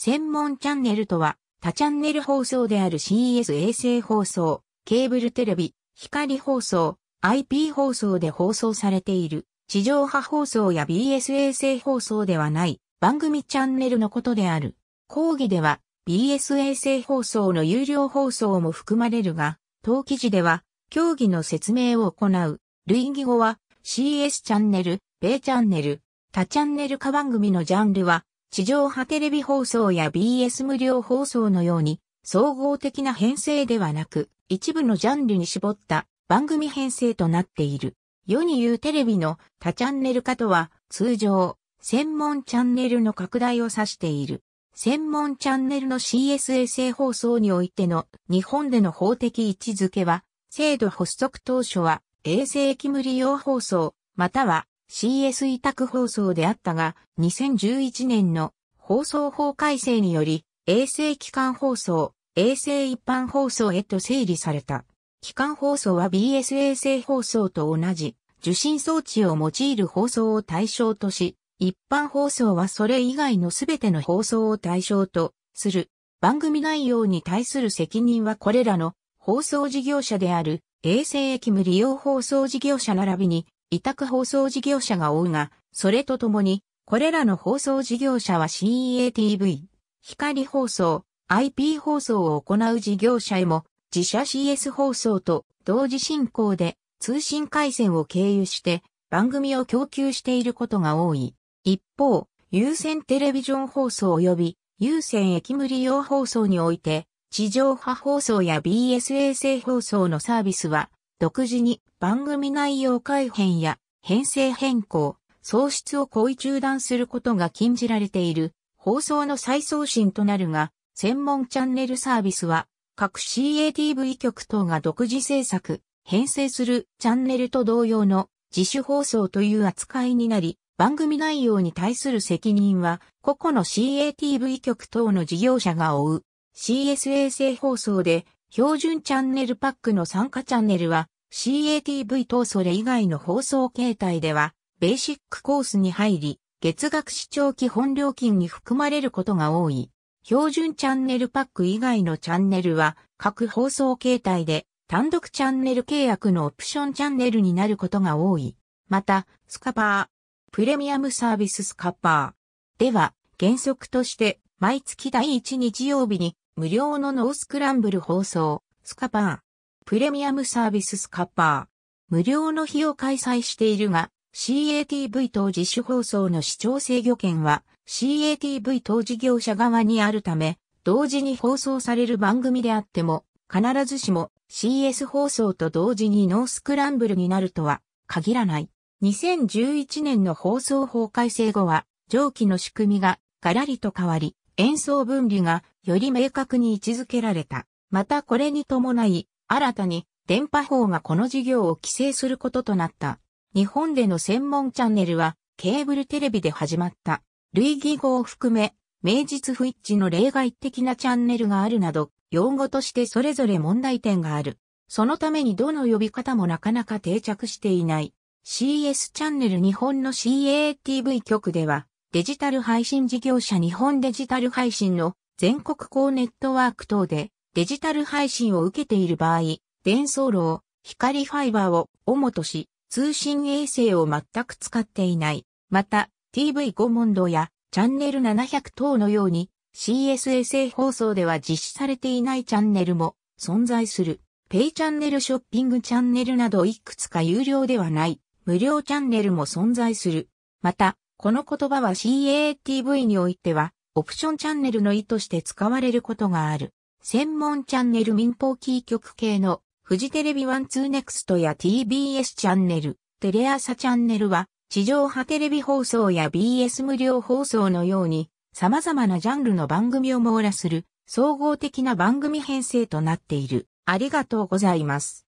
専門チャンネルとは、他チャンネル放送である CS 衛星放送、ケーブルテレビ、光放送、IP 放送で放送されている、地上波放送や BS 衛星放送ではない番組チャンネルのことである。講義では BS 衛星放送の有料放送も含まれるが、当記事では競技の説明を行う。類義語は CS チャンネル、米チャンネル、他チャンネル化番組のジャンルは地上波テレビ放送や BS 無料放送のように、総合的な編成ではなく、一部のジャンルに絞った番組編成となっている。世に言うテレビの多チャンネル化とは、通常、専門チャンネルの拡大を指している。専門チャンネルの CS 衛星放送においての日本での法的位置づけは、制度発足当初は衛星機無利用放送、または CS 委託放送であったが、2011年の放送法改正により、衛星機関放送、衛星一般放送へと整理された。機関放送は BS 衛星放送と同じ受信装置を用いる放送を対象とし、一般放送はそれ以外のすべての放送を対象とする。番組内容に対する責任はこれらの放送事業者である衛星駅務利用放送事業者並びに委託放送事業者が多いが、それとともに、これらの放送事業者は CEATV、光放送、IP 放送を行う事業者へも、自社 CS 放送と同時進行で通信回線を経由して番組を供給していることが多い。一方、有線テレビジョン放送及び有線駅無利用放送において、地上波放送や BS 衛星放送のサービスは独自に番組内容改変や編成変更、喪失を行為中断することが禁じられている放送の再送信となるが、専門チャンネルサービスは各 CATV 局等が独自制作、編成するチャンネルと同様の自主放送という扱いになり、番組内容に対する責任は、個々の CATV 局等の事業者が負う。CS 衛星放送で、標準チャンネルパックの参加チャンネルは CATV 等それ以外の放送形態ではベーシックコースに入り月額視聴基本料金に含まれることが多い。標準チャンネルパック以外のチャンネルは各放送形態で単独チャンネル契約のオプションチャンネルになることが多い。また、スカパー、プレミアムサービススカパーでは原則として毎月第1日曜日に無料のノースクランブル放送、スカパー。プレミアムサービススカパー。無料の日を開催しているが、CATV 等自主放送の視聴制御権は CATV 等事業者側にあるため、同時に放送される番組であっても、必ずしも CS 放送と同時にノースクランブルになるとは限らない。2011年の放送法改正後は、上記の仕組みがガラリと変わり、演奏分離がより明確に位置づけられた。またこれに伴い、新たに電波法がこの事業を規制することとなった。日本での専門チャンネルはケーブルテレビで始まった。類義語を含め、名実不一致の例外的なチャンネルがあるなど、用語としてそれぞれ問題点がある。そのためにどの呼び方もなかなか定着していない。CS チャンネル日本の CATV 局では、デジタル配信事業者日本デジタル配信の全国高ネットワーク等でデジタル配信を受けている場合、伝送路を光ファイバーを主とし、通信衛星を全く使っていない。また、TV 5モンドやチャンネル700等のように CSSA 放送では実施されていないチャンネルも存在する。ペイチャンネルショッピングチャンネルなどいくつか有料ではない無料チャンネルも存在する。また、この言葉は CATV においてはオプションチャンネルの意として使われることがある。専門チャンネル民放キー局系のフジテレビワンツーネクストや TBS チャンネル、テレ朝チャンネルは地上波テレビ放送や BS 無料放送のように様々なジャンルの番組を網羅する総合的な番組編成となっている。ありがとうございます。